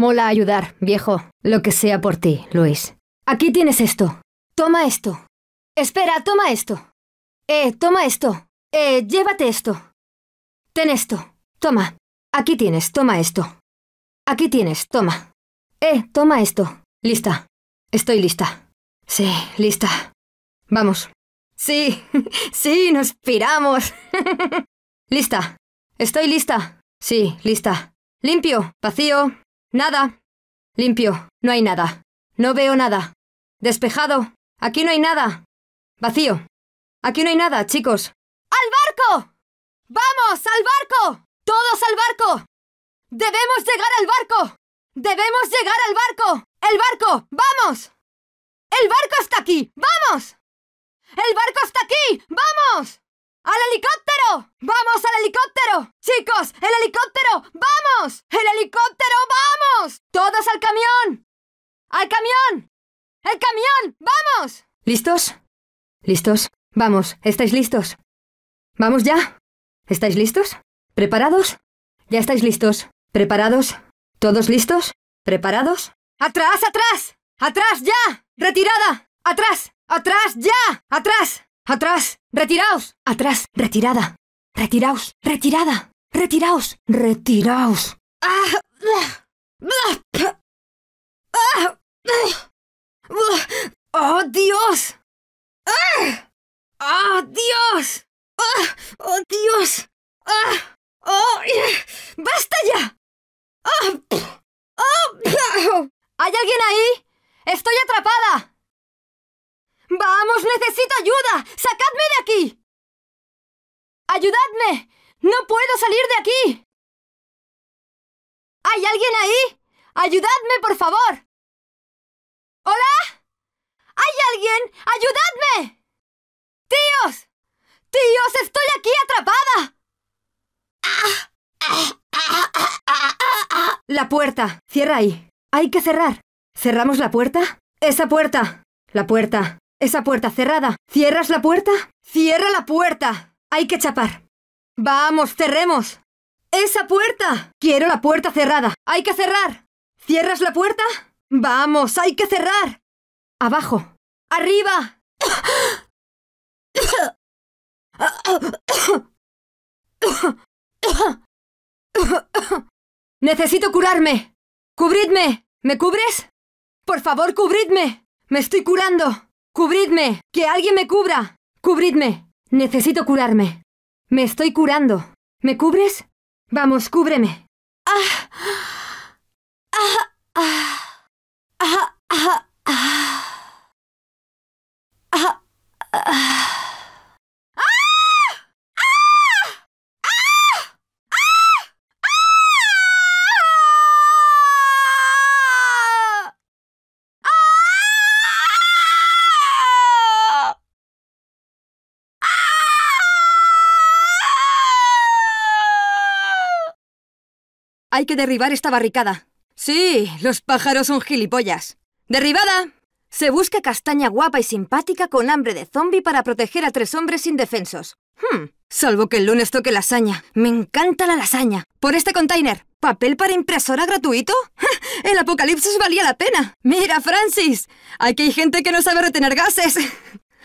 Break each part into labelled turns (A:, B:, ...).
A: Mola ayudar, viejo. Lo que sea por ti, Luis. Aquí tienes esto. Toma esto. Espera, toma esto. Eh, toma esto. Eh, llévate esto. Ten esto. Toma. Aquí tienes, toma esto. Aquí tienes, toma. Eh, toma esto. Lista. Estoy lista. Sí, lista. Vamos. Sí, sí, nos piramos. lista. Estoy lista. Sí, lista. Limpio, vacío, Nada. Limpio. No hay nada. No veo nada. Despejado. Aquí no hay nada. Vacío. Aquí no hay nada, chicos. ¡Al barco! ¡Vamos, al barco! ¡Todos al barco! ¡Debemos llegar al barco! ¡Debemos llegar al barco! ¡El barco! ¡Vamos! ¡El barco está aquí! ¡Vamos! ¡El barco está aquí! ¡Vamos! ¡Al helicóptero! ¡Vamos al helicóptero! ¡Chicos! ¡El helicóptero! ¡Vamos! ¡El helicóptero! ¡Vamos! ¡Todos al camión! ¡Al camión! ¡El camión! ¡Vamos! ¿Listos? ¿Listos? Vamos, ¿estáis listos? ¿Vamos ya? ¿Estáis listos? ¿Preparados? ¿Ya estáis listos? ¿Preparados? ¿Todos listos? ¿Preparados? ¡Atrás, atrás! ¡Atrás, ya! ¡Retirada! ¡Atrás! ¡Atrás, ya! ¡Atrás! ¡Atrás! ¡Retiraos! Atrás, retirada. Retiraos, retirada. Retiraos, retiraos. ¡Ah! ¡Ah! ¡Ah! ¡Oh, Dios!
B: ¡Oh, Dios! ¡Oh, Dios!
A: ¡Oh! ¡Basta ya! ¡Oh! ¿Hay alguien ahí? ¡Estoy atrapada! ¡Vamos! ¡Necesito ayuda! ¡Sacadme de aquí! ¡Ayudadme!
B: ¡No puedo salir de aquí! ¿Hay alguien ahí? ¡Ayudadme, por favor! ¿Hola? ¿Hay alguien?
A: ¡Ayudadme! ¡Tíos! ¡Tíos, estoy aquí atrapada! La puerta. Cierra ahí. Hay que cerrar. ¿Cerramos la puerta? Esa puerta. La puerta. Esa puerta cerrada. ¿Cierras la puerta? ¡Cierra la puerta! Hay que chapar. Vamos, cerremos. ¡Esa puerta! Quiero la puerta cerrada. Hay que cerrar. ¿Cierras la puerta? Vamos, hay que cerrar. Abajo. Arriba. Necesito curarme. Cubridme. ¿Me cubres? Por favor, cubridme. Me estoy curando. ¡Cubridme! ¡Que alguien me cubra! ¡Cubridme! Necesito curarme. Me estoy curando. ¿Me cubres? Vamos, cúbreme. Ah, ah, ah, ah.
B: ah. ah.
A: Hay que derribar esta barricada. Sí, los pájaros son gilipollas. ¡Derribada! Se busca castaña guapa y simpática con hambre de zombie para proteger a tres hombres indefensos. Hmm, salvo que el lunes toque lasaña. Me encanta la lasaña. Por este container. ¿Papel para impresora gratuito? el apocalipsis valía la pena. Mira, Francis. Aquí hay gente que no sabe retener gases.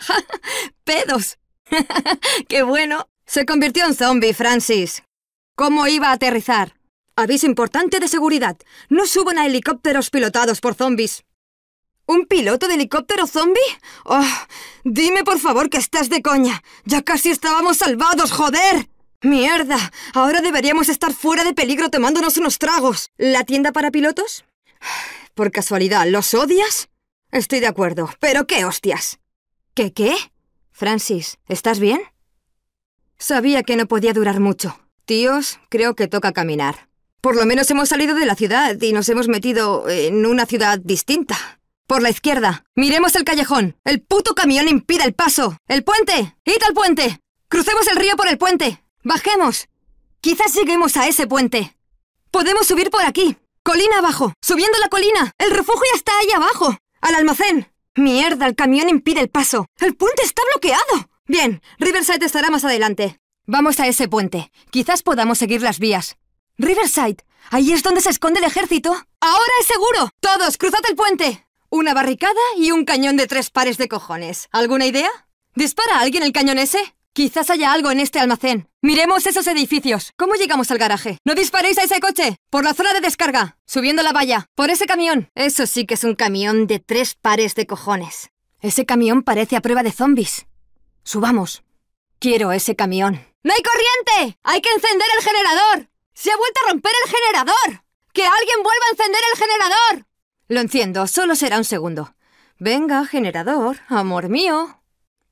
A: ¡Pedos! ¡Qué bueno! Se convirtió en zombie, Francis. ¿Cómo iba a aterrizar? Aviso importante de seguridad. No suban a helicópteros pilotados por zombies. ¿Un piloto de helicóptero zombie? Oh, dime por favor que estás de coña. Ya casi estábamos salvados, joder. Mierda, ahora deberíamos estar fuera de peligro tomándonos unos tragos. ¿La tienda para pilotos? Por casualidad, ¿los odias? Estoy de acuerdo, pero qué hostias. ¿Qué qué? Francis, ¿estás bien? Sabía que no podía durar mucho. Tíos, creo que toca caminar. Por lo menos hemos salido de la ciudad y nos hemos metido en una ciudad distinta. Por la izquierda. Miremos el callejón. El puto camión impide el paso. El puente. Id al puente. Crucemos el río por el puente. Bajemos. Quizás lleguemos a ese puente. Podemos subir por aquí. Colina abajo. Subiendo la colina. El refugio está ahí abajo. Al almacén. Mierda, el camión impide el paso. El puente está bloqueado. Bien, Riverside estará más adelante. Vamos a ese puente. Quizás podamos seguir las vías. Riverside. Ahí es donde se esconde el ejército. Ahora es seguro. Todos, cruzad el puente. Una barricada y un cañón de tres pares de cojones. ¿Alguna idea? ¿Dispara alguien el cañón ese? Quizás haya algo en este almacén. Miremos esos edificios. ¿Cómo llegamos al garaje? No disparéis a ese coche. Por la zona de descarga. Subiendo la valla. Por ese camión. Eso sí que es un camión de tres pares de cojones. Ese camión parece a prueba de zombies. Subamos. Quiero ese camión. ¡No hay corriente! ¡Hay que encender el generador! ¡Se ha vuelto a romper el generador! ¡Que alguien vuelva a encender el generador! Lo enciendo, solo será un segundo. Venga, generador, amor mío.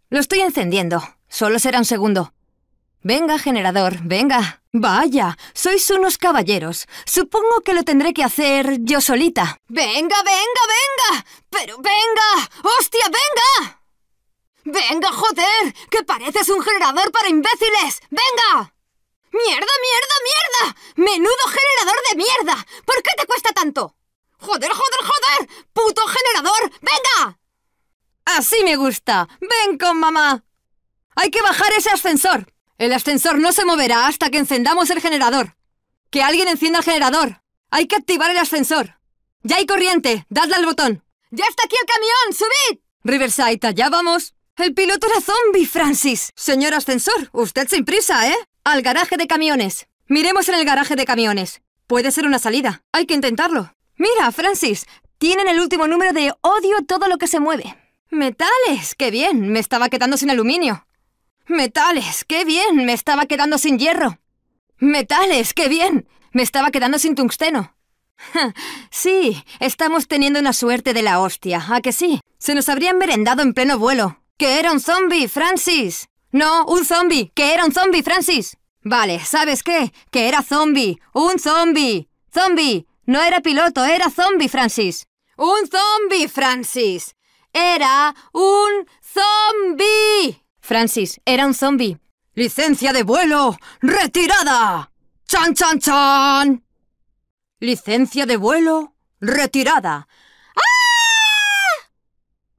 A: Lo estoy encendiendo, solo será un segundo. Venga, generador, venga. Vaya, sois unos caballeros. Supongo que lo tendré que hacer yo solita. Venga, venga, venga. Pero venga. ¡Hostia, venga! Venga, joder, que pareces un generador para imbéciles. Venga. ¡Mierda, mierda, mierda! ¡Menudo generador de mierda! ¿Por qué te cuesta tanto? ¡Joder, joder, joder! ¡Puto generador! ¡Venga! Así me gusta. Ven con mamá. Hay que bajar ese ascensor. El ascensor no se moverá hasta que encendamos el generador. Que alguien encienda el generador. Hay que activar el ascensor. Ya hay corriente. Dadle al botón. ¡Ya está aquí el camión! ¡Subid! Riverside, ya vamos. El piloto era zombie, Francis. Señor ascensor, usted sin prisa, ¿eh? ¡Al garaje de camiones! Miremos en el garaje de camiones. Puede ser una salida. Hay que intentarlo. Mira, Francis, tienen el último número de Odio todo lo que se mueve. Metales, qué bien, me estaba quedando sin aluminio. Metales, qué bien, me estaba quedando sin hierro. Metales, qué bien, me estaba quedando sin tungsteno. sí, estamos teniendo una suerte de la hostia, ¿a que sí? Se nos habrían merendado en pleno vuelo. ¡Que era un zombie, Francis! No, un zombie. Que era un zombie, Francis. Vale, ¿sabes qué? Que era zombie. Un zombie. Zombie. No era piloto, era zombie, Francis. Un zombie, Francis. Era un zombie. Francis, era un zombie. Licencia de vuelo. Retirada. Chan, chan, chan. Licencia de vuelo. Retirada. ¡Ah!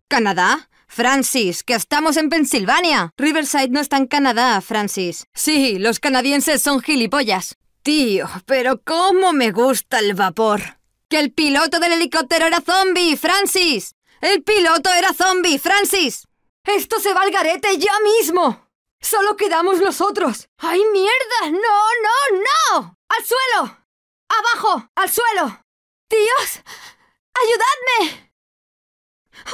A: ¿Canadá? Francis, que estamos en Pensilvania. Riverside no está en Canadá, Francis. Sí, los canadienses son gilipollas. Tío, pero cómo me gusta el vapor. Que el piloto del helicóptero era zombie, Francis. El piloto era zombie, Francis. Esto se va al garete ya mismo. Solo quedamos nosotros. ¡Ay, mierda! ¡No, no, no! ¡Al suelo! ¡Abajo! ¡Al suelo! ¡Dios! ¡Ayudadme!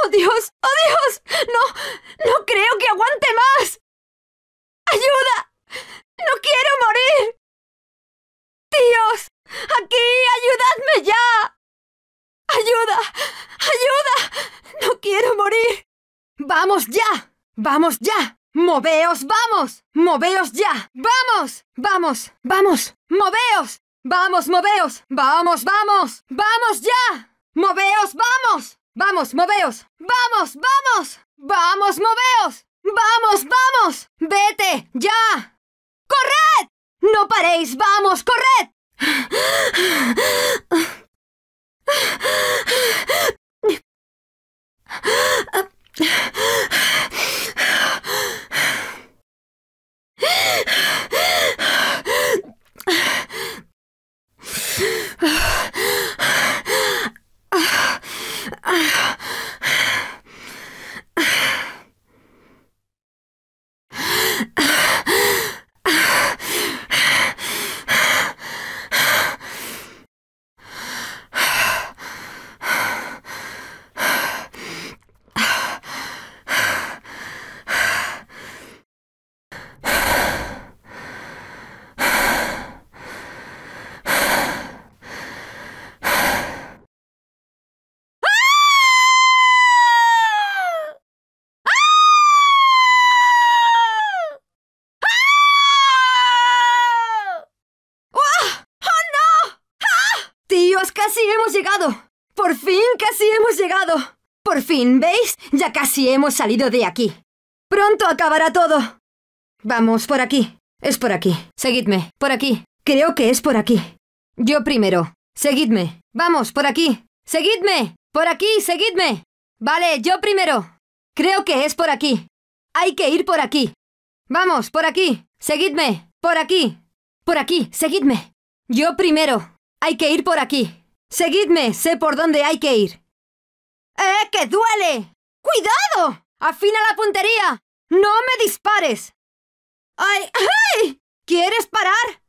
A: ¡Oh Dios! ¡Oh Dios! ¡No!
B: ¡No creo que aguante más! ¡Ayuda! ¡No quiero morir! ¡Dios! ¡Aquí! ¡Ayudadme ya!
A: ¡Ayuda! ¡Ayuda! ¡No quiero morir! ¡Vamos ya! ¡Vamos ya! ¡Moveos, vamos! ¡Moveos ya! ¡Vamos! ¡Vamos! ¡Vamos! ¡Moveos! ¡Vamos, moveos! ¡Vamos, vamos! ¡Vamos ya! ¡Moveos, vamos! ¡Vamos, moveos! ¡Vamos, vamos! ¡Vamos, moveos! ¡Vamos, vamos! ¡Vete! ¡Ya! ¡Corred! ¡No paréis! ¡Vamos, corred! ¡Por fin casi hemos llegado! ¡Por fin, ¿veis? Ya casi hemos salido de aquí. Pronto acabará todo. Vamos, por aquí. Es por aquí. Seguidme. Por aquí. Creo que es por aquí. Yo primero. Seguidme. Vamos, por aquí. Seguidme. Por aquí, seguidme. Vale, yo primero. Creo que es por aquí. Hay que ir por aquí. Vamos, por aquí. Seguidme. Por aquí. Por aquí, seguidme. Yo primero. Hay que ir por aquí. Seguidme, sé por dónde hay que ir. ¡Eh, que duele! ¡Cuidado! ¡Afina la puntería! ¡No me dispares! ¡Ay! ¡Ay! ¿Quieres parar?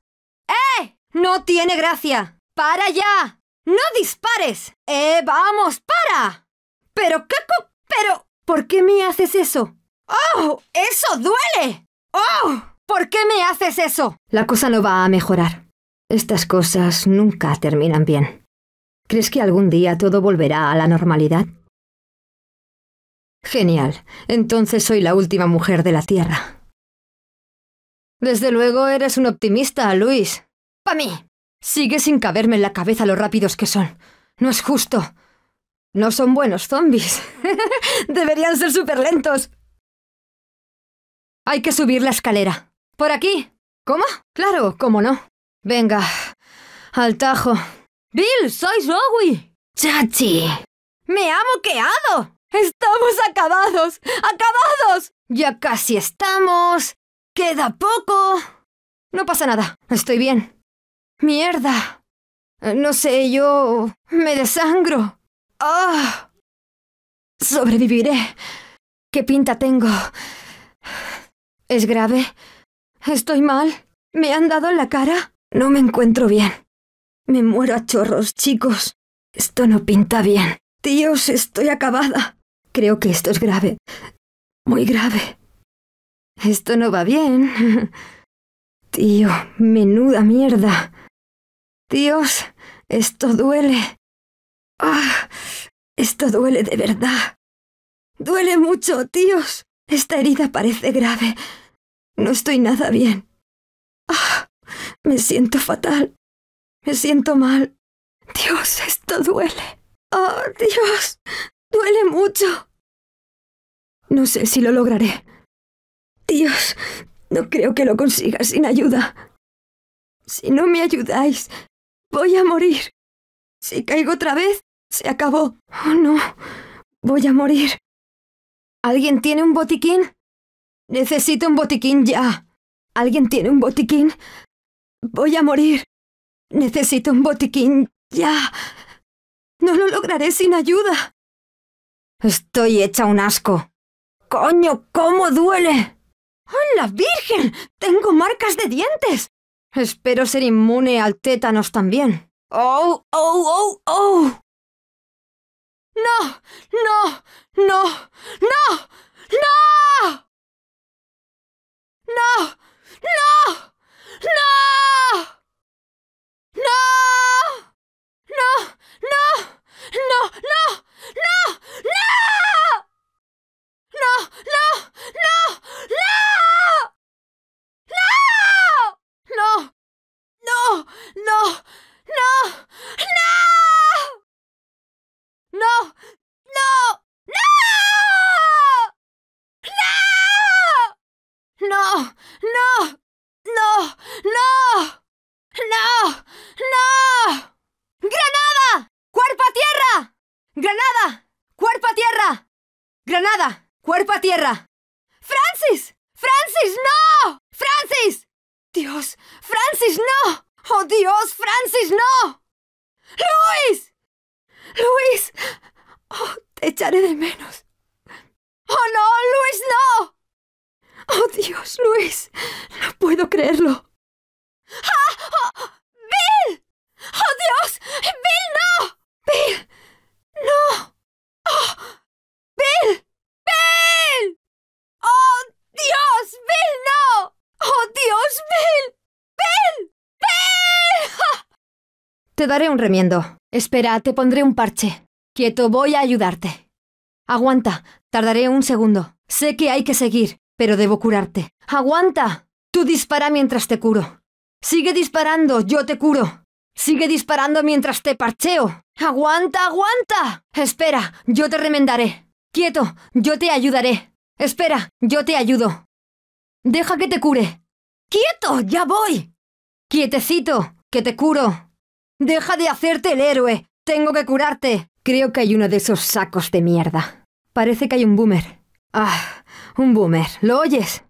A: ¡Eh! No tiene gracia. ¡Para ya! ¡No dispares! ¡Eh, vamos, para! Pero, co... pero... ¿Por qué me haces eso? ¡Oh! ¡Eso duele! ¡Oh! ¿Por qué me haces eso? La cosa no va a mejorar. Estas cosas nunca terminan bien. ¿Crees que algún día todo volverá a la normalidad? Genial. Entonces soy la última mujer de la Tierra. Desde luego eres un optimista, Luis. para mí! Sigue sin caberme en la cabeza lo rápidos que son. No es justo. No son buenos zombies. Deberían ser súper lentos. Hay que subir la escalera. ¿Por aquí? ¿Cómo? Claro, cómo no. Venga, al tajo. Bill, soy Zoe. Chachi. Me ha moqueado! Estamos acabados. Acabados. Ya casi estamos. Queda poco. No pasa nada. Estoy bien. Mierda. Eh, no sé, yo me desangro. ¡Ah! Sobreviviré. ¿Qué pinta tengo? ¿Es grave? ¿Estoy mal? ¿Me han dado en la cara? No me encuentro bien. Me muero a chorros, chicos. Esto no pinta bien. Tíos, estoy acabada. Creo que esto es grave. Muy grave. Esto no va bien. Tío, menuda mierda. Dios, esto duele. Ah, esto duele de verdad. Duele mucho, tíos. Esta herida parece grave. No estoy nada bien. Ah, me siento fatal. Me siento mal. Dios, esto duele. Oh, Dios, duele mucho. No sé si lo lograré. Dios, no creo que lo consiga sin ayuda. Si no me ayudáis, voy a morir. Si caigo otra vez, se acabó. Oh, no, voy a morir. ¿Alguien tiene un botiquín? Necesito un botiquín ya. ¿Alguien tiene un botiquín? Voy a morir. Necesito un botiquín ya. No lo lograré sin ayuda. Estoy hecha un asco. Coño, cómo duele. la Virgen! Tengo marcas de dientes. Espero ser inmune al tétanos también. ¡Oh, oh, oh, oh!
B: ¡No! ¡No! ¡No! ¡No! ¡No! ¡No! ¡No! ¡No! No!
A: remiendo. Espera, te pondré un parche. Quieto, voy a ayudarte. Aguanta, tardaré un segundo. Sé que hay que seguir, pero debo curarte. ¡Aguanta! Tú dispara mientras te curo. Sigue disparando, yo te curo. Sigue disparando mientras te parcheo. ¡Aguanta, aguanta! Espera, yo te remendaré. Quieto, yo te ayudaré. Espera, yo te ayudo. Deja que te cure. ¡Quieto! ¡Ya voy! ¡Quietecito! ¡Que te curo! Deja de hacerte el héroe. Tengo que curarte. Creo que hay uno de esos sacos de mierda. Parece que hay un boomer. Ah, un boomer. ¿Lo oyes?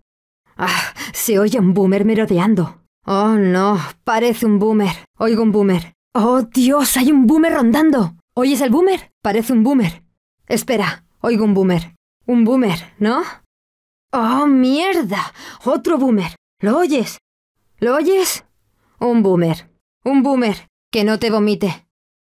A: Ah, se oye un boomer merodeando. Oh, no, parece un boomer. Oigo un boomer. Oh, Dios, hay un boomer rondando. ¿Oyes el boomer? Parece un boomer. Espera, oigo un boomer. Un boomer, ¿no? ¡Oh, mierda! Otro boomer. ¿Lo oyes? ¿Lo oyes? Un boomer. Un boomer. Que no te vomite.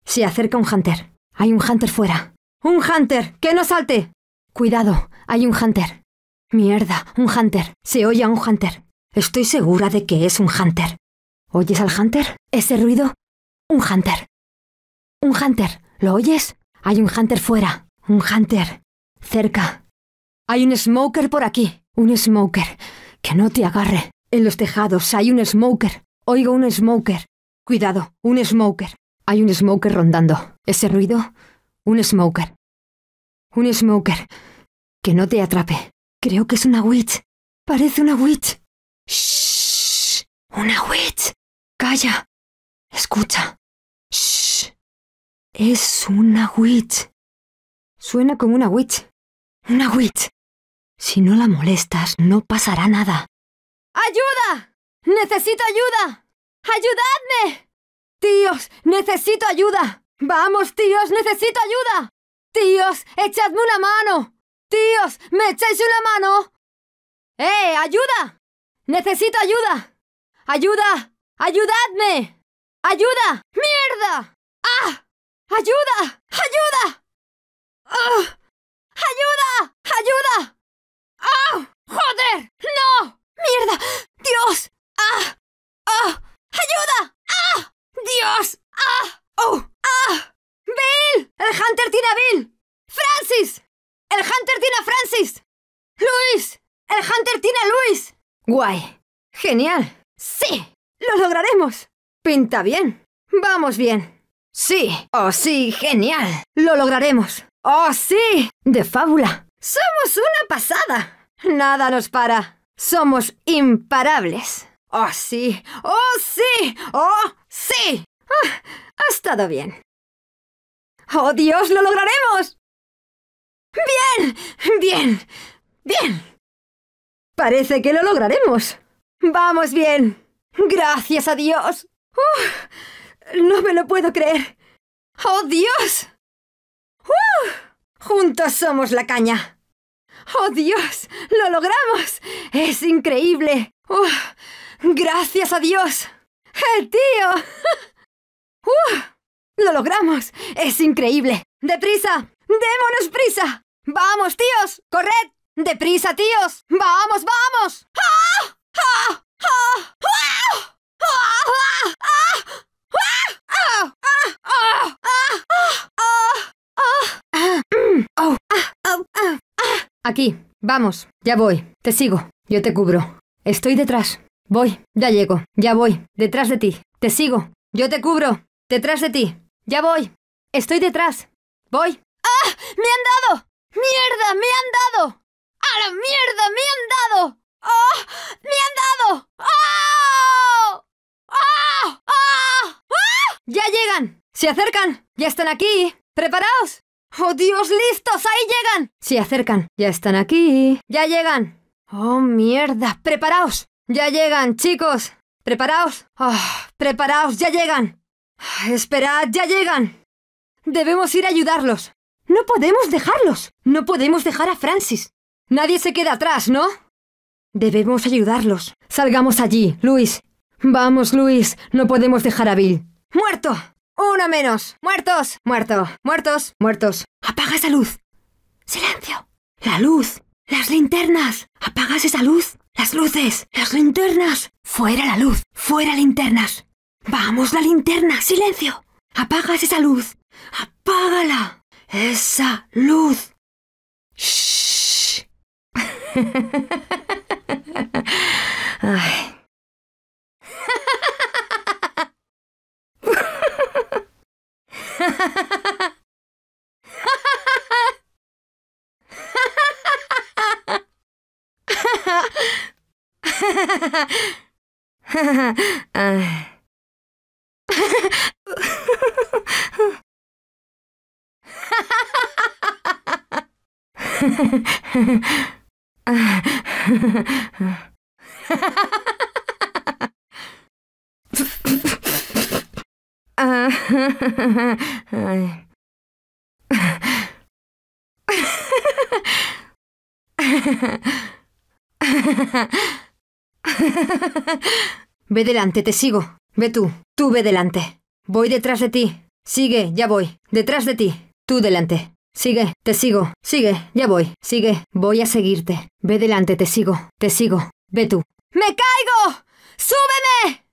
A: Se acerca un Hunter. Hay un Hunter fuera. ¡Un Hunter! ¡Que no salte! Cuidado, hay un Hunter. Mierda, un Hunter. Se oye a un Hunter. Estoy segura de que es un Hunter. ¿Oyes al Hunter? ¿Ese ruido? Un Hunter. Un Hunter. ¿Lo oyes? Hay un Hunter fuera. Un Hunter. Cerca. Hay un Smoker por aquí. Un Smoker. Que no te agarre. En los tejados hay un Smoker. Oigo un Smoker. Cuidado, un smoker. Hay un smoker rondando. Ese ruido, un smoker. Un smoker. Que no te atrape. Creo que es una witch. Parece una witch.
B: Shh. Una witch. Calla. Escucha. Shh. Es
A: una witch. Suena como una witch. Una witch. Si no la molestas, no pasará nada. ¡Ayuda! ¡Necesito ayuda! ¡Ayudadme! Tíos, necesito ayuda. Vamos, tíos, necesito ayuda. Tíos, echadme una mano. Tíos, ¿me echáis una mano? ¡Eh, ayuda! Necesito ayuda. Ayuda. Ayudadme. Ayuda. Mierda. ¡Ah! ¡Ayuda! ¡Ayuda! ¡Ah! ¡Ayuda! ¡Ayuda!
B: ¡Ah! ¡Joder! ¡No! ¡Mierda! ¡Dios! ¡Ah! ¡Ah! ¡Ayuda! ¡Ah! ¡Dios! ¡Ah! ¡Oh! ¡Ah! ¡Bill!
A: ¡El Hunter tiene a Bill! ¡Francis! ¡El Hunter tiene a Francis! ¡Luis! ¡El Hunter tiene a Luis! ¡Guay! ¡Genial! ¡Sí! ¡Lo lograremos! Pinta bien. Vamos bien. Sí. Oh, sí, genial. Lo lograremos. Oh, sí. De fábula. Somos una pasada. Nada nos para. Somos imparables. ¡Oh, sí! ¡Oh, sí! ¡Oh, sí! Ah, ha estado bien. ¡Oh, Dios! ¡Lo lograremos! ¡Bien! ¡Bien! ¡Bien! Parece que lo lograremos. ¡Vamos bien! ¡Gracias a Dios! no me lo puedo creer. ¡Oh, Dios! ¡Juntos somos la caña! ¡Oh, Dios! ¡Lo logramos! ¡Es increíble! ¡Gracias a Dios! ¡Eh, tío! ¡Uh! ¡Lo logramos! ¡Es increíble! ¡Deprisa! ¡Démonos prisa! ¡Vamos, tíos! ¡Corred! ¡Deprisa, tíos! ¡Vamos, vamos! ¡Ah! ¡Ah! vamos Aquí, vamos, ya voy, te sigo, yo te cubro, estoy detrás. Voy, ya llego, ya voy, detrás de ti, te sigo, yo te cubro, detrás de ti, ya voy, estoy detrás, voy. ¡Ah! ¡Me han dado! ¡Mierda! ¡Me han dado! ¡A la mierda! ¡Me han dado! ¡Ah! ¡Me han dado! ¡Ah! ¡Ah! ¡Ah! ¡Ah! ¡Ya llegan! ¡Se acercan! ¡Ya están aquí! ¡Preparaos! ¡Oh Dios, listos! ¡Ahí llegan! ¡Se acercan! ¡Ya están aquí! ¡Ya llegan! ¡Oh mierda! ¡Preparaos! Ya llegan, chicos. Preparaos. Ah, preparaos, ya llegan. Esperad, ya llegan. Debemos ir a ayudarlos. No podemos dejarlos. No podemos dejar a Francis. Nadie se queda atrás, ¿no? Debemos ayudarlos. Salgamos allí, Luis. Vamos, Luis. No podemos dejar a Bill. ¡Muerto! ¡Uno menos! ¡Muertos! ¡Muerto! ¡Muertos! ¡Muertos! ¡Apaga esa luz! ¡Silencio! ¡La luz! ¡Las linternas! ¡Apagas esa luz! Las luces, las linternas. Fuera la luz, fuera linternas. Vamos, la linterna, silencio. Apagas esa luz. Apágala. Esa luz. Shh.
B: uh.
A: ve delante, te sigo. Ve tú, tú ve delante. Voy detrás de ti. Sigue, ya voy. Detrás de ti. Tú delante. Sigue, te sigo. Sigue, ya voy. Sigue, voy a seguirte. Ve delante, te sigo. Te sigo. Ve tú. ¡Me caigo! ¡Súbeme!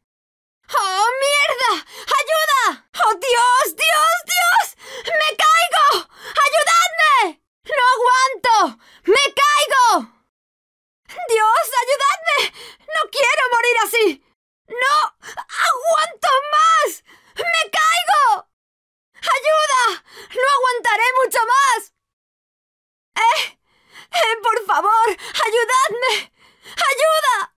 A: ¡Oh, mierda! ¡Ayuda! ¡Oh, Dios, Dios, Dios! ¡Me caigo! ¡Ayudadme! ¡No aguanto! ¡Me caigo! ¡Dios, ayudadme! ¡No quiero morir así! ¡No! ¡Aguanto más! ¡Me caigo! ¡Ayuda! ¡No
B: aguantaré mucho más! ¡Eh! ¡Eh, por favor!
A: ¡Ayudadme! ¡Ayuda!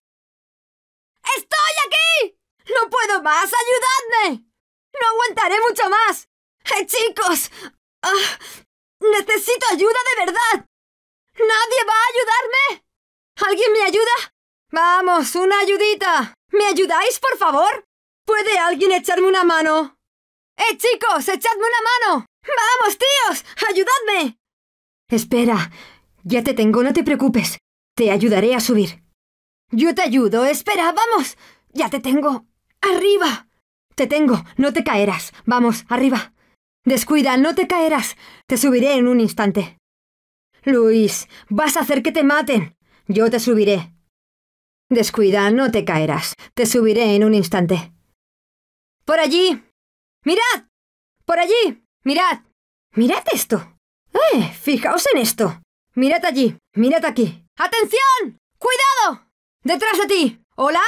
A: ¡Estoy aquí! ¡No puedo más! ¡Ayudadme! ¡No aguantaré mucho más! ¡Eh, chicos! Ah, ¡Necesito ayuda de verdad! ¡Nadie va a ayudarme! ¿Alguien me ayuda? Vamos, una ayudita. ¿Me ayudáis, por favor? ¿Puede alguien echarme una mano? ¡Eh, chicos! ¡Echadme una mano! ¡Vamos, tíos! ¡Ayudadme! Espera, ya te tengo, no te preocupes. Te ayudaré a subir. Yo te ayudo, espera, vamos. Ya te tengo. Arriba. Te tengo, no te caerás. Vamos, arriba. Descuida, no te caerás. Te subiré en un instante. Luis, vas a hacer que te maten. Yo te subiré. Descuida, no te caerás. Te subiré en un instante. ¡Por allí! ¡Mirad! ¡Por allí! ¡Mirad! ¡Mirad esto! ¡Eh! Fijaos en esto. Mirad allí. Mirad aquí. ¡Atención! ¡Cuidado! ¡Detrás de ti! ¿Hola?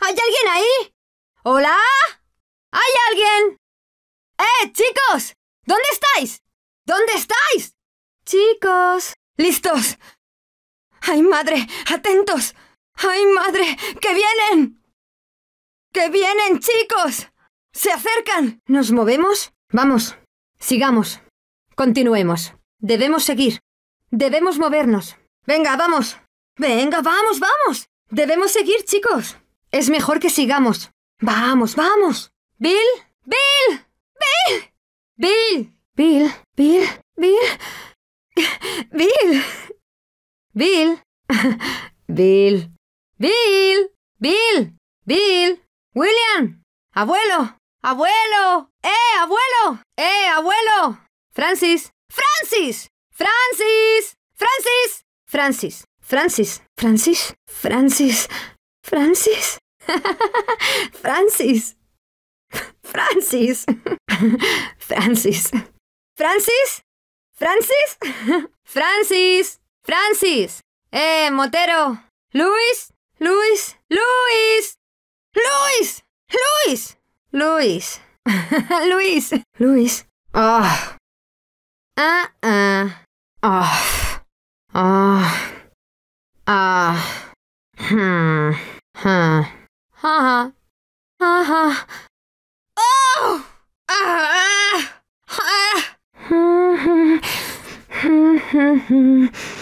A: ¿Hay alguien ahí? ¿Hola? ¿Hay alguien? ¡Eh, chicos! ¿Dónde estáis? ¿Dónde estáis? Chicos. ¿Listos? ¡Ay, madre! ¡Atentos! ¡Ay, madre! ¡Que vienen! ¡Que vienen, chicos! ¡Se acercan! ¿Nos movemos? Vamos, sigamos. Continuemos. Debemos seguir. Debemos movernos. Venga, vamos. Venga, vamos, vamos. Debemos seguir, chicos. Es mejor que sigamos. Vamos, vamos. Bill, Bill, Bill. Bill. Bill, Bill, Bill. Bill. Bill. Bill. Bill. Bill. Bill. William. Abuelo. Abuelo. ¡Eh, abuelo! ¡Eh, abuelo! Francis. Francis. Francis. Francis. Francis. Francis. Francis. Francis. Francis. Francis. Francis. Francis. Francis. Francis. Francis. Francis. Eh, Motero. Luis. Luis. Luis. Luis. Luis. Luis. Luis. Luis. Ah. Ah. Ah. Ah. Ah.
B: Ah. Hmm. Ha Oh! Ah! Ah! Ah!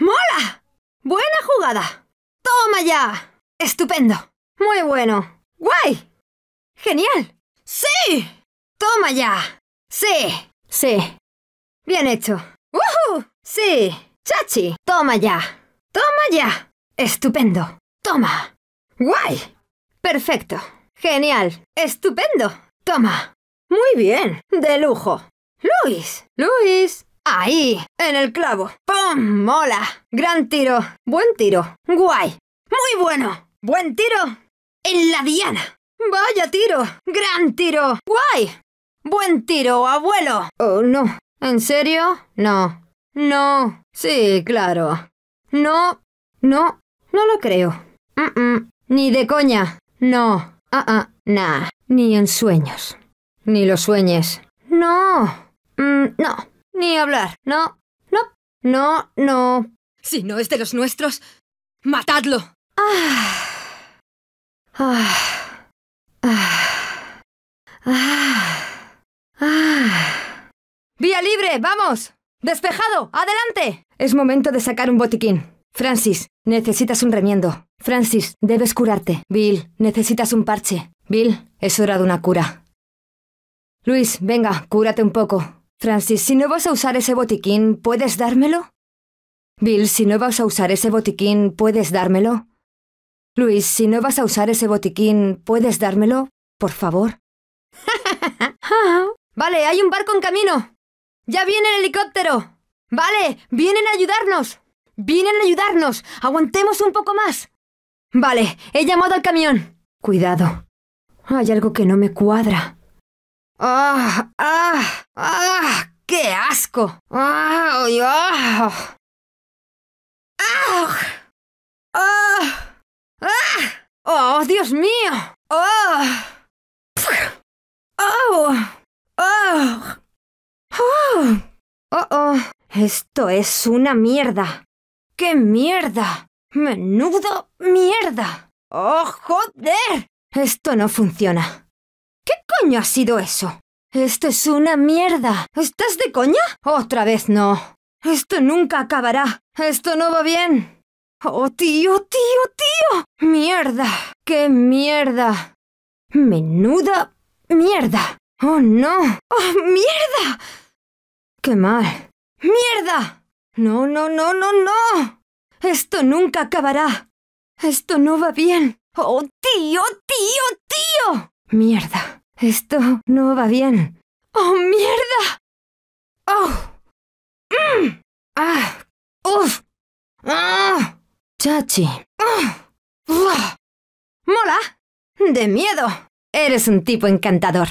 A: ¡Mola! ¡Buena jugada! ¡Toma ya! ¡Estupendo! ¡Muy bueno! ¡Guay! ¡Genial! ¡Sí! ¡Toma ya! ¡Sí! ¡Sí! Bien hecho. ¡Woohoo! ¡Sí! ¡Chachi! ¡Toma ya! ¡Toma ya! ¡Estupendo! ¡Toma! ¡Guay! ¡Perfecto! ¡Genial! ¡Estupendo! ¡Toma! Muy bien, de lujo. Luis, Luis, Ahí, en el clavo. ¡Pum! Mola. Gran tiro. Buen tiro. Guay. Muy bueno. Buen tiro. En la diana. Vaya tiro. Gran tiro. Guay. Buen tiro, abuelo. Oh, no. ¿En serio? No. No. Sí, claro. No. No. No lo creo. Ni de coña. No. Ah, ah. Nah. Ni en sueños. Ni lo sueñes. No. Mm, no. Ni hablar. No, no, no, no. Si no es de los nuestros, matadlo. Ah. Ah. Ah. ¡Vía libre! ¡Vamos! ¡Despejado! ¡Adelante! Es momento de sacar un botiquín. Francis, necesitas un remiendo. Francis, debes curarte. Bill, necesitas un parche. Bill, es hora de una cura. Luis, venga, cúrate un poco. Francis, si no vas a usar ese botiquín, ¿puedes dármelo? Bill, si no vas a usar ese botiquín, ¿puedes dármelo? Luis, si no vas a usar ese botiquín, ¿puedes dármelo? Por favor. vale, hay un barco en camino. Ya viene el helicóptero. Vale, vienen a ayudarnos. Vienen a ayudarnos. Aguantemos un poco más. Vale, he llamado al camión. Cuidado. Hay algo que no me cuadra. ¡Ah! ¡Ah! ¡Ah! ¡Qué asco! ¡Ah! ¡Oh! ¡Ah! ¡Ah! ¡Oh, Dios mío! ¡Oh! ¡Oh! ¡Oh! ¡Oh! ¡Oh! oh. Esto es una mierda. ¡Qué mierda! ¡Menudo mierda! ¡Oh, joder! Esto no funciona. ¿Qué coño ha sido eso? Esto es una mierda. ¿Estás de coña? Otra vez no. Esto nunca acabará. Esto no va bien. Oh, tío, tío, tío. Mierda. ¡Qué mierda! Menuda mierda. Oh, no. Oh, mierda. Qué mal. Mierda. No, no, no, no, no. Esto nunca acabará. Esto no va bien. Oh, tío, tío, tío. Mierda. Esto no va bien. ¡Oh, mierda! ¡Oh! Mm. ¡Ah! ¡Uf! ¡Ah! Chachi. Ah. ¡Mola! ¡De miedo! Eres un tipo encantador.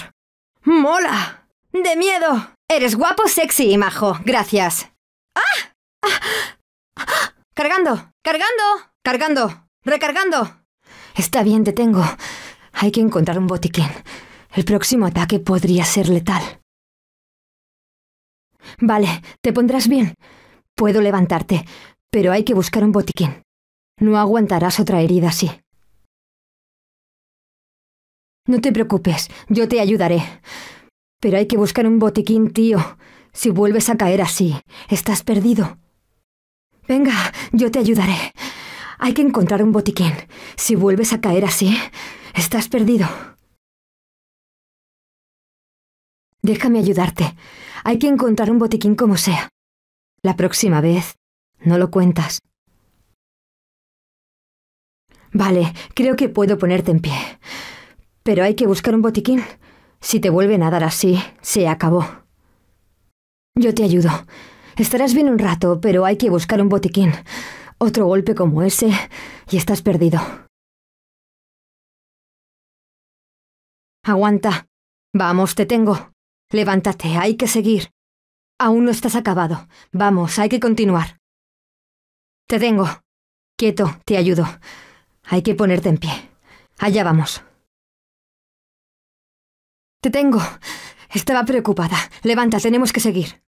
A: ¡Mola! ¡De miedo! Eres guapo, sexy y majo. Gracias. ¡Ah! ¡Ah! ¡Cargando! ¡Cargando! ¡Cargando! ¡Recargando! Está bien, te tengo. Hay que encontrar un botiquín. El próximo ataque podría ser letal. Vale, te pondrás bien. Puedo levantarte, pero hay que buscar un botiquín. No aguantarás otra herida así. No te preocupes, yo te ayudaré. Pero hay que buscar un botiquín, tío. Si vuelves a caer así, estás perdido. Venga, yo te ayudaré. Hay que encontrar un botiquín. Si vuelves a caer así, estás perdido. Déjame ayudarte. Hay que encontrar un botiquín como sea. La próxima vez, no lo cuentas. Vale, creo que puedo ponerte en pie. Pero hay que buscar un botiquín. Si te vuelven a dar así, se acabó. Yo te ayudo. Estarás bien un rato, pero hay que buscar un botiquín. Otro golpe como ese y estás perdido. Aguanta. Vamos, te tengo. Levántate, hay que seguir. Aún no estás acabado. Vamos, hay que continuar. Te tengo. Quieto, te ayudo. Hay que ponerte en pie. Allá vamos. Te tengo. Estaba preocupada. Levanta, tenemos que seguir.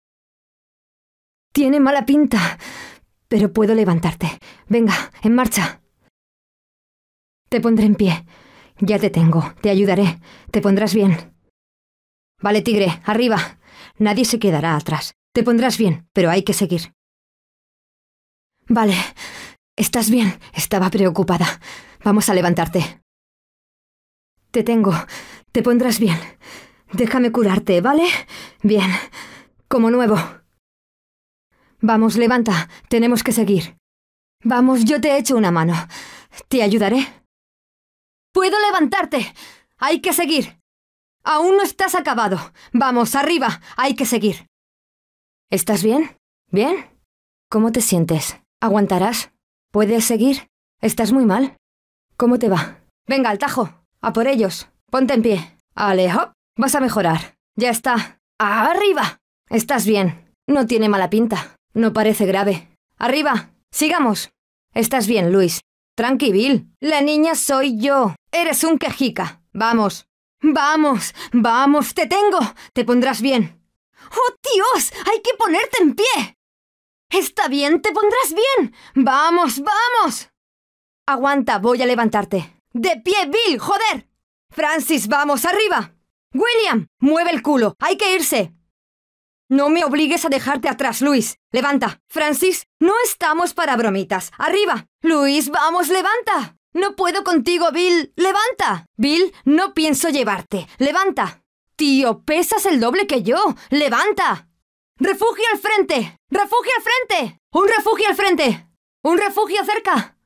A: Tiene mala pinta, pero puedo levantarte. Venga, en marcha. Te pondré en pie. Ya te tengo. Te ayudaré. Te pondrás bien. Vale, tigre, arriba. Nadie se quedará atrás. Te pondrás bien, pero hay que seguir. Vale. Estás bien. Estaba preocupada. Vamos a levantarte. Te tengo. Te pondrás bien. Déjame curarte, ¿vale? Bien. Como nuevo. Vamos, levanta. Tenemos que seguir. Vamos, yo te echo una mano. Te ayudaré. ¡Puedo levantarte! ¡Hay que seguir! Aún no estás acabado. Vamos, arriba. Hay que seguir. ¿Estás bien? ¿Bien? ¿Cómo te sientes? ¿Aguantarás? ¿Puedes seguir? ¿Estás muy mal? ¿Cómo te va? Venga, al tajo. A por ellos. Ponte en pie. Alejo. Vas a mejorar. Ya está. ¡Arriba! Estás bien. No tiene mala pinta. No parece grave. ¡Arriba! ¡Sigamos! Estás bien, Luis. Tranquil. La niña soy yo. Eres un quejica. Vamos. Vamos, vamos, te tengo. Te pondrás bien. ¡Oh, Dios! Hay que ponerte en pie. Está bien, te pondrás bien. Vamos, vamos. Aguanta, voy a levantarte. De pie, Bill, joder. Francis, vamos, arriba. William, mueve el culo. Hay que irse. No me obligues a dejarte atrás, Luis. Levanta. Francis, no estamos para bromitas. Arriba. Luis, vamos, levanta. No puedo contigo, Bill. Levanta. Bill, no pienso llevarte. Levanta. Tío, pesas el doble que yo. Levanta. Refugio al frente. Refugio al frente. Un refugio al frente. Un refugio cerca.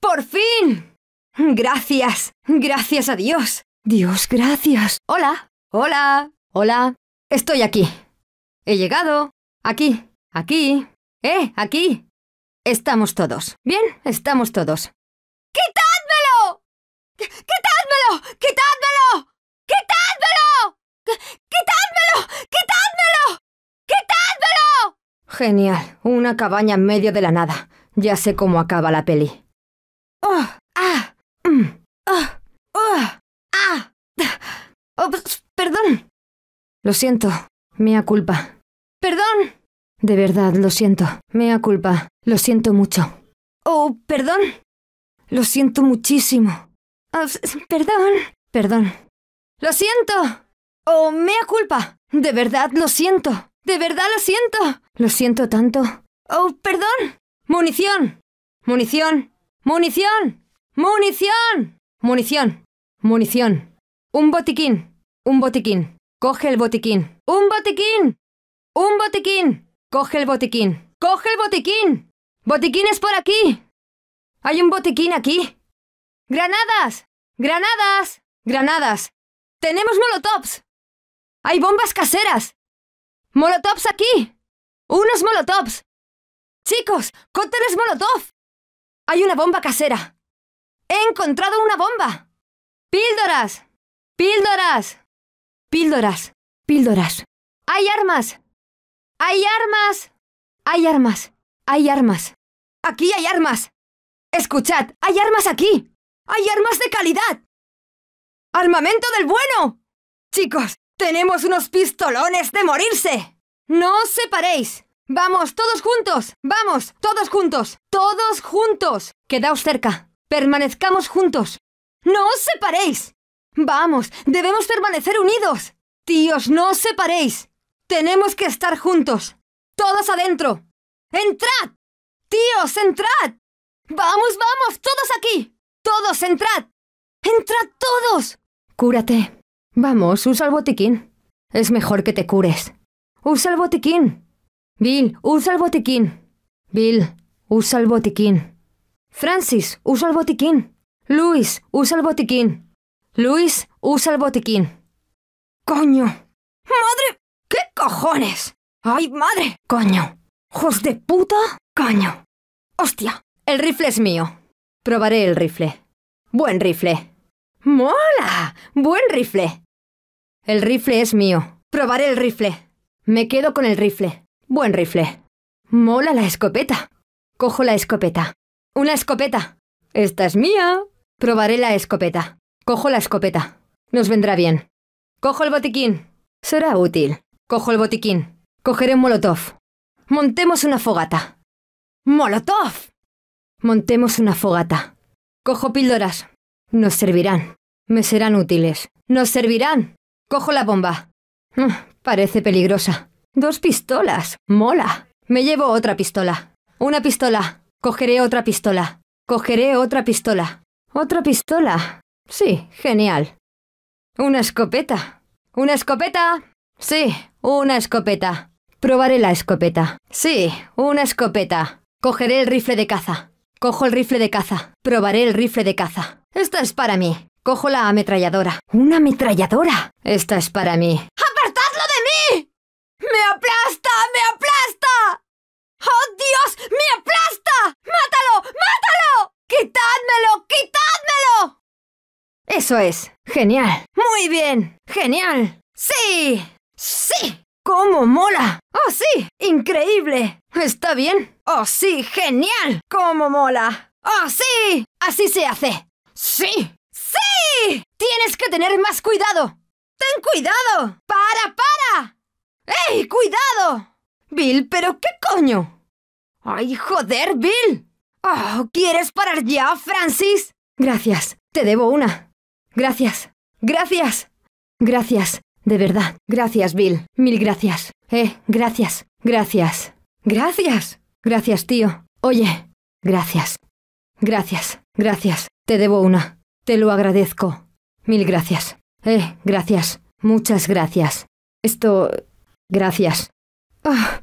A: Por fin. Gracias. Gracias a Dios. Dios, gracias. Hola. Hola. Hola. Estoy aquí. He llegado. Aquí. Aquí. Eh, aquí. Estamos todos. Bien, estamos todos. ¡Quita!
B: ¡Quitádmelo! ¡Quitádmelo! ¡Quitádmelo! ¡Quitádmelo!
A: ¡Quitádmelo! Genial, una cabaña en medio de la nada. Ya sé cómo acaba la peli. Oh, ah, mm, oh, oh, ah, oh, pues, perdón. Lo siento, mea culpa. Perdón. De verdad, lo siento. Mea culpa. Lo siento mucho. Oh, perdón. Lo siento muchísimo. Oh, perdón, perdón. Lo siento. Oh, mea culpa. De verdad lo siento. De verdad lo siento. Lo siento tanto. Oh, perdón. Munición. Munición. Munición. Munición. Munición. Munición. Un botiquín. Un botiquín. Coge el botiquín. Un botiquín. Un botiquín. Coge el botiquín. Coge el botiquín. ¡Botiquín es por aquí. Hay un botiquín aquí. Granadas. ¡Granadas! ¡Granadas! ¡Tenemos molotovs! ¡Hay bombas caseras! ¡Molotovs aquí! ¡Unos molotovs! ¡Chicos! ¡Cócteles molotov! ¡Hay una bomba casera! ¡He encontrado una bomba! ¡Píldoras! ¡Píldoras! ¡Píldoras! ¡Píldoras! ¡Hay armas! ¡Hay armas! ¡Hay armas! ¡Hay armas! ¡Aquí hay armas! ¡Escuchad! ¡Hay armas aquí! ¡Hay armas de calidad! ¡Armamento del bueno! Chicos, tenemos unos pistolones de morirse. No os separéis. Vamos, todos juntos. Vamos, todos juntos. Todos juntos. Quedaos cerca. Permanezcamos juntos. No os separéis. Vamos, debemos permanecer unidos. Tíos, no os separéis. Tenemos que estar juntos. Todos adentro. ¡Entrad! Tíos, entrad. Vamos, vamos, todos aquí. Todos, entrad. Entrad todos. Cúrate. Vamos, usa el botiquín. Es mejor que te cures. Usa el botiquín. Bill, usa el botiquín. Bill, usa el botiquín. Francis, usa el botiquín. Luis, usa el botiquín. Luis, usa el botiquín. ¡Coño! ¡Madre! ¿Qué cojones? ¡Ay, madre! ¡Coño! ¡Jos de puta! ¡Coño! ¡Hostia! El rifle es mío. Probaré el rifle. Buen rifle. ¡Mola! Buen rifle. El rifle es mío. Probaré el rifle. Me quedo con el rifle. Buen rifle. Mola la escopeta. Cojo la escopeta. Una escopeta. Esta es mía. Probaré la escopeta. Cojo la escopeta. Nos vendrá bien. Cojo el botiquín. Será útil. Cojo el botiquín. Cogeré un molotov. Montemos una fogata. ¡Molotov! Montemos una fogata. Cojo píldoras. Nos servirán. Me serán útiles. ¡Nos servirán! Cojo la bomba. Mm, parece peligrosa. Dos pistolas. Mola. Me llevo otra pistola. Una pistola. Cogeré otra pistola. Cogeré otra pistola. Otra pistola. Sí, genial. Una escopeta. ¿Una escopeta? Sí, una escopeta. Probaré la escopeta. Sí, una escopeta. Cogeré el rifle de caza. Cojo el rifle de caza. Probaré el rifle de caza. Esta es para mí. Cojo la ametralladora. ¡Una ametralladora! Esta es para mí. ¡Apartadlo de mí! ¡Me aplasta! ¡Me aplasta! ¡Oh Dios! ¡Me aplasta! ¡Mátalo! ¡Mátalo! ¡Quitádmelo! ¡Quitádmelo! Eso es. Genial. Muy bien. Genial. Sí. Sí. ¡Cómo mola! ¡Oh, sí! ¡Increíble! ¿Está bien? ¡Oh, sí! ¡Genial! ¡Cómo mola! ¡Oh, sí! Así se hace. ¡Sí! ¡Sí! ¡Tienes que tener más cuidado! ¡Ten cuidado! ¡Para, para! ¡Ey, cuidado! Bill, ¿pero qué coño? ¡Ay, joder, Bill! Oh, ¿Quieres parar ya, Francis? Gracias, te debo una. Gracias, gracias, gracias. De verdad. Gracias, Bill. Mil gracias. Eh, gracias. Gracias. Gracias. Gracias, tío. Oye. Gracias. Gracias. Gracias. Te debo una. Te lo agradezco. Mil gracias. Eh, gracias. Muchas gracias. Esto... Gracias. Ah,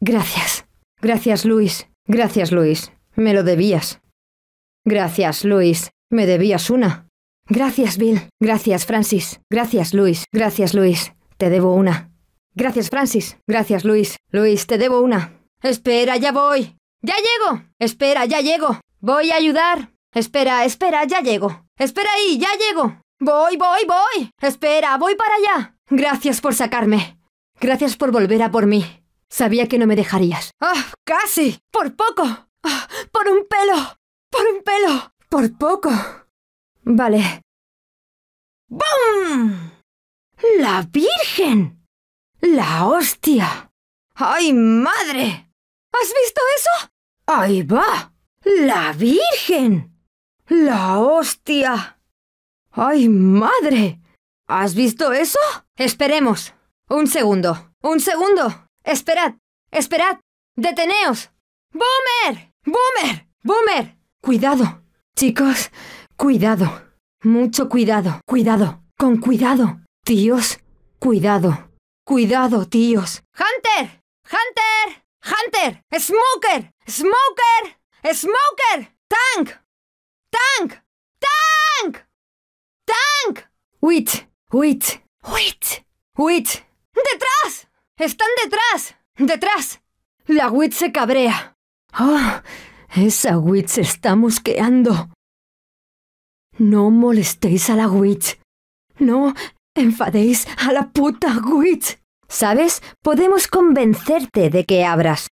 A: gracias. Gracias, Luis. Gracias, Luis. Me lo debías. Gracias, Luis. Me debías una. Gracias, Bill. Gracias, Francis. Gracias, Luis. Gracias, Luis. Te debo una. Gracias, Francis. Gracias, Luis. Luis, te debo una. Espera, ya voy. Ya llego. Espera, ya llego. Voy a ayudar. Espera, espera, ya llego. Espera ahí, ya llego. Voy, voy, voy. Espera, voy para allá. Gracias por sacarme. Gracias por volver a por mí. Sabía que no me dejarías. ¡Ah! ¡Casi! ¡Por poco! Ah, ¡Por un pelo! ¡Por un pelo! ¡Por poco! Vale. ¡Bum! ¡La Virgen! ¡La hostia! ¡Ay, madre! ¿Has visto eso? ¡Ahí va! ¡La Virgen! ¡La hostia! ¡Ay, madre! ¿Has visto eso? Esperemos. Un segundo. Un segundo. Esperad. Esperad. Deteneos. ¡Boomer! ¡Boomer! ¡Boomer! Cuidado. Chicos, Cuidado, mucho cuidado, cuidado, con cuidado. Tíos, cuidado, cuidado, tíos. ¡Hunter! ¡Hunter! ¡Hunter! ¡Smoker! ¡Smoker! ¡Smoker! ¡Tank! ¡Tank! ¡Tank! ¡Tank! ¡Wit! ¡Witch! ¡Witch! ¡Wit! ¡Detrás! ¡Están detrás! ¡Detrás! La witch se cabrea. ¡Oh! Esa witch se está mosqueando. No molestéis a la Witch. No enfadéis a la puta Witch. ¿Sabes? Podemos convencerte de que abras.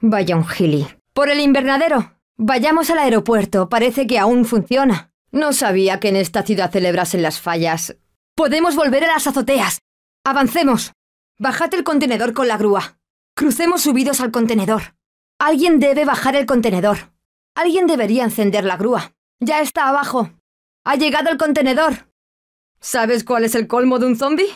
A: Vaya un gili. Por el invernadero. Vayamos al aeropuerto. Parece que aún funciona. No sabía que en esta ciudad celebrasen las fallas. Podemos volver a las azoteas. Avancemos. Bajad el contenedor con la grúa. Crucemos subidos al contenedor. Alguien debe bajar el contenedor. Alguien debería encender la grúa. Ya está abajo. Ha llegado el contenedor. ¿Sabes cuál es el colmo de un zombie?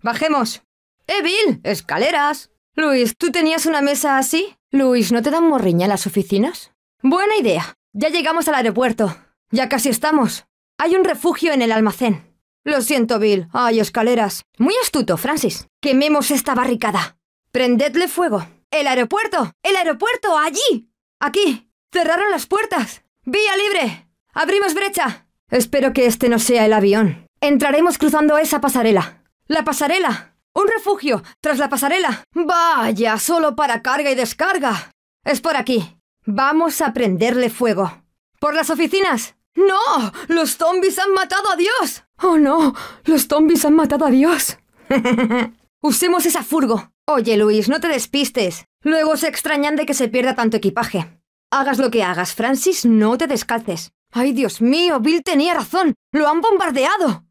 A: Bajemos. ¡Eh, Bill! ¡Escaleras! Luis, ¿tú tenías una mesa así? Luis, ¿no te dan morriña en las oficinas? Buena idea. Ya llegamos al aeropuerto. Ya casi estamos. Hay un refugio en el almacén. Lo siento, Bill. Hay escaleras. Muy astuto, Francis. Quememos esta barricada. Prendedle fuego. ¡El aeropuerto! ¡El aeropuerto! ¡Allí! ¡Aquí! ¡Cerraron las puertas! ¡Vía libre! ¡Abrimos brecha! Espero que este no sea el avión. Entraremos cruzando esa pasarela. ¡La pasarela! ¡Un refugio! ¡Tras la pasarela! ¡Vaya! Solo para carga y descarga. Es por aquí. Vamos a prenderle fuego. ¡Por las oficinas! ¡No! ¡Los zombies han matado a Dios! ¡Oh no! ¡Los zombies han matado a Dios! Usemos esa furgo. Oye, Luis, no te despistes. Luego se extrañan de que se pierda tanto equipaje. Hagas lo que hagas, Francis, no te descalces. ¡Ay, Dios mío! Bill tenía razón. ¡Lo han bombardeado!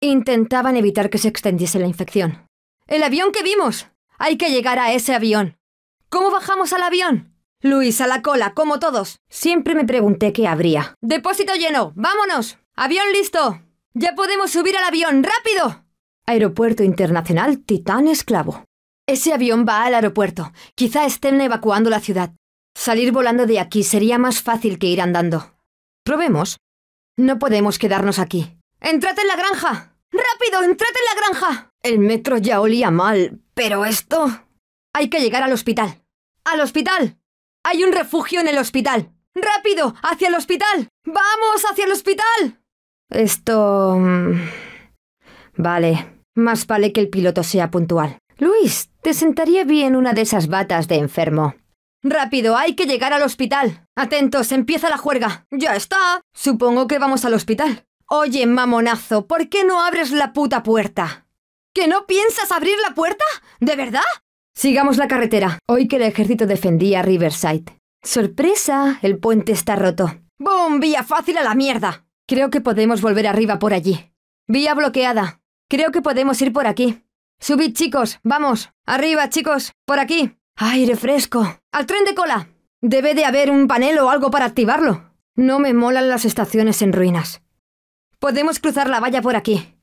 A: Intentaban evitar que se extendiese la infección. ¡El avión que vimos! Hay que llegar a ese avión. ¿Cómo bajamos al avión? Luis, a la cola, como todos. Siempre me pregunté qué habría. Depósito lleno. Vámonos. Avión listo. Ya podemos subir al avión. Rápido. Aeropuerto Internacional Titán Esclavo. Ese avión va al aeropuerto. Quizá estén evacuando la ciudad. Salir volando de aquí sería más fácil que ir andando. Probemos. No podemos quedarnos aquí. ¡Entrate en la granja! ¡Rápido, entrate en la granja! El metro ya olía mal, pero esto... Hay que llegar al hospital. ¡Al hospital! Hay un refugio en el hospital. ¡Rápido! ¡Hacia el hospital! ¡Vamos hacia el hospital! Esto... Mm, vale. Más vale que el piloto sea puntual. Luis, te sentaría bien una de esas batas de enfermo. Rápido, hay que llegar al hospital. Atentos, empieza la juerga. Ya está. Supongo que vamos al hospital. Oye, mamonazo, ¿por qué no abres la puta puerta? ¿Que no piensas abrir la puerta? ¿De verdad? Sigamos la carretera. Hoy que el ejército defendía Riverside. Sorpresa, el puente está roto. ¡Bum! Vía fácil a la mierda. Creo que podemos volver arriba por allí. Vía bloqueada. Creo que podemos ir por aquí. Subid, chicos, vamos. Arriba, chicos, por aquí. Aire fresco. Al tren de cola. Debe de haber un panel o algo para activarlo. No me molan las estaciones en ruinas. Podemos cruzar la valla por aquí.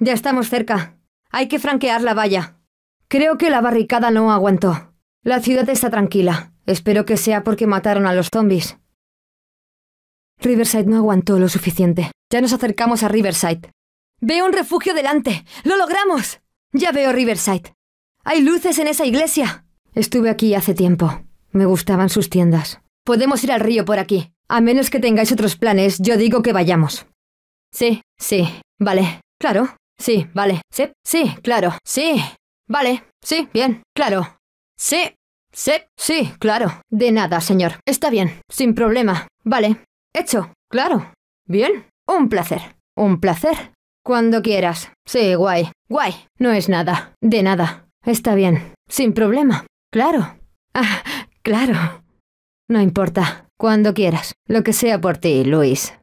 A: Ya estamos cerca. Hay que franquear la valla. Creo que la barricada no aguantó. La ciudad está tranquila. Espero que sea porque mataron a los zombies. Riverside no aguantó lo suficiente. Ya nos acercamos a Riverside. Veo un refugio delante. ¡Lo logramos! Ya veo Riverside. Hay luces en esa iglesia. Estuve aquí hace tiempo. Me gustaban sus tiendas. Podemos ir al río por aquí. A menos que tengáis otros planes, yo digo que vayamos. Sí, sí, vale. Claro. Sí, vale. Sí, sí, claro. Sí. Vale. Sí, bien. Claro. Sí. Sí, sí, claro. De nada, señor. Está bien. Sin problema. Vale. Hecho. Claro. Bien. Un placer. Un placer. Cuando quieras. Sí, guay. Guay. No es nada. De nada. Está bien. Sin problema. Claro. Ah, claro. No importa. Cuando quieras. Lo que sea por ti, Luis.